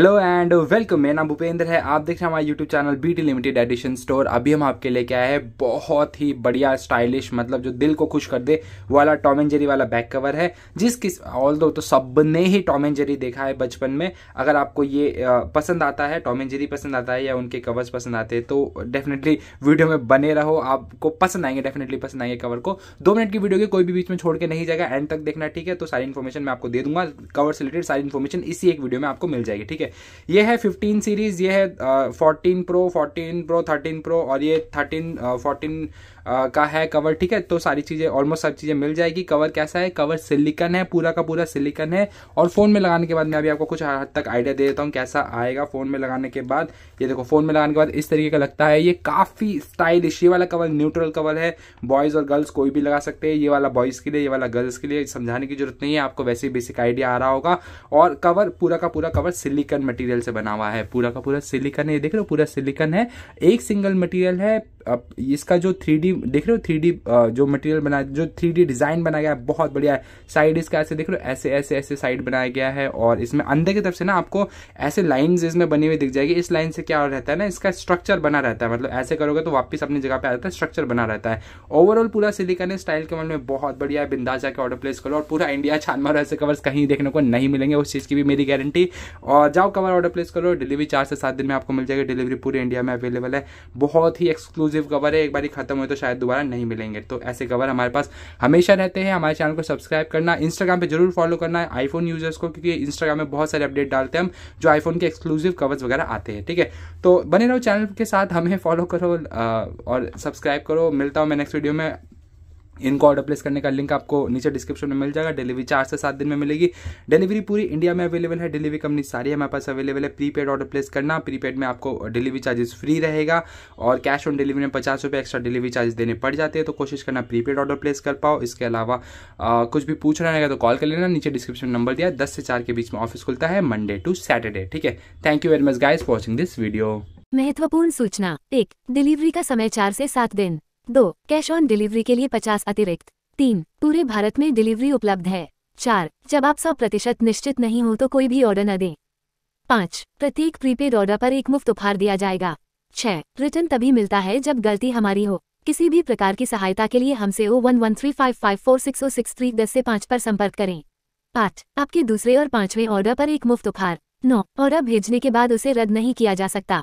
hello and welcome मेरा नाम भूपेंद्र है आप देख रहे हैं हमारे YouTube channel BT limited edition store अभी हम आपके लेके आए हैं बहुत ही बढ़िया स्टाइलिश मतलब जो दिल को खुश कर दे वाला टॉम एंड जेरी वाला बैक कवर है जिस किस ऑल दो तो सब ने ही टॉम एंड जेरी देखा है बचपन में अगर आपको ये पसंद आता है टॉम एंड जेरी पसंद आता है या उनके कवर्स पसंद आते हैं तो डेफिनेटली वीडियो में बने रहो आपको पसंद आएंगे डेफिनेटली पसंद आएंगे कवर को दो मिनट की वीडियो के कोई भी बीच में छोड़ के नहीं जाएगा एंड तक देखना ठीक है तो सारी इन्फॉर्मेशन मैं आपको दे दूंगा कवर से रिलेटेड सारी इन्फॉर्मेशन इसी एक वीडियो में आपको मिल जाएगी ठीक है है ये है फिफ्टीन सीरीज ये है fourteen pro fourteen pro thirteen pro और ये थर्टीन फोर्टीन uh, का है कवर ठीक है तो सारी चीज़ें ऑलमोस्ट सारी चीज़ें मिल जाएगी कवर कैसा है कवर सिलिकन है पूरा का पूरा सिलिकन है और फ़ोन में लगाने के बाद मैं अभी आपको कुछ हद तक आइडिया दे देता हूँ कैसा आएगा फ़ोन में लगाने के बाद ये देखो फ़ोन में लगाने के बाद इस तरीके का लगता है ये काफ़ी स्टाइलिश ये वाला कवर न्यूट्रल कवर है बॉयज़ और गर्ल्स कोई भी लगा सकते हैं ये वाला बॉयज़ के लिए ये वाला गर्ल्स के लिए समझाने की जरूरत नहीं है आपको वैसे ही बेसिक आइडिया आ रहा होगा और कवर पूरा का पूरा कवर सिलिकन मटेरियल से बना हुआ है पूरा का पूरा सिलिकन है ये देख रहे हो पूरा सिलिकन है एक सिंगल मटेरियल है अब इसका जो थ्री देख रहे हो थ्री जो मटेरियल बना जो थ्री डिजाइन बनाया गया है बहुत बढ़िया है साइड इसका ऐसे देख रहे हो ऐसे ऐसे ऐसे साइड बनाया गया है और इसमें अंदर की तरफ से ना आपको ऐसे लाइन इसमें बनी हुई दिख जाएगी इस लाइन से क्या रहता है ना इसका स्ट्रक्चर बना रहता है मतलब ऐसे करोगे तो वापस अपनी जगह पर आ जाता है स्ट्रक्चर बना रहता है ओवरऑल पूरा सिलिकन स्टाइल के मन में बहुत बढ़िया है बिंदा जाकर ऑर्डर प्लेस करो और पूरा इंडिया छान मारो ऐसे कवर्स कहीं देखने को नहीं मिलेंगे उस चीज़ की भी मेरी गारंटी और जाओ कवर ऑर्डर प्लेस करो डिलीवरी चार से सात दिन में आपको मिल जाएगी डिलीवरी पूरे इंडिया में अवेलेबल है बहुत ही एक्सक्लूसिव एक्सक्लूसिव कवर है एक बार खत्म हुए तो शायद दोबारा नहीं मिलेंगे तो ऐसे कवर हमारे पास हमेशा रहते हैं हमारे चैनल को सब्सक्राइब करना इंस्टाग्राम पर जरूर फॉलो करना है आईफोन यूजर्स को क्योंकि इंस्टाग्राम में बहुत सारे अपडेट डालते हैं हम जो आईफोन के एक्सक्लूसिव कवर्स वगैरह आते हैं ठीक है तो बने रहो चैनल के साथ हमें फॉलो करो और सब्सक्राइब करो मिलता हूँ मैं नेक्स्ट वीडियो में इनको ऑर्डर प्लेस करने का लिंक आपको नीचे डिस्क्रिप्शन में मिल जाएगा डिलीवरी चार से सात दिन में मिलेगी डिलीवरी पूरी इंडिया में अवेलेबल है डिलीवरी कंपनी सारी हमारे पास अवेलेबल है प्रीपेड ऑर्डर प्लेस करना प्रीपेड में आपको डिलीवरी चार्जेस फ्री रहेगा और कैश ऑन डिलीवरी में पचास रुपये एक्स्ट्रा डिलीवरी चार्जेस देने पड़ जाते हैं तो कोशिश करना प्रीपेड ऑर्डर प्लेस कर पाओ इसके अलावा आ, कुछ भी पूछना रहेगा तो कॉल कर लेना नीचे डिस्क्रिप्शन नंबर दिया दस से चार के बीच में ऑफिस खुलता है मंडे टू सैटरडे ठीक है thank you very much guys watching this video महत्वपूर्ण सूचना एक डिलीवरी का समय चार से सात दिन दो कैश ऑन डिलीवरी के लिए पचास अतिरिक्त तीन पूरे भारत में डिलीवरी उपलब्ध है चार जब आप सौ प्रतिशत निश्चित नहीं हो तो कोई भी ऑर्डर न दें पाँच प्रत्येक प्रीपेड ऑर्डर पर एक मुफ्त उपहार दिया जाएगा छः रिटर्न तभी मिलता है जब गलती हमारी हो किसी भी प्रकार की सहायता के लिए हमसे O one one three five five four six O six three दस से पाँच पर संपर्क करें आठ आपके दूसरे और पांचवें ऑर्डर पर एक मुफ्त उपहार नौ ऑर्डर भेजने के बाद उसे रद्द नहीं किया जा सकता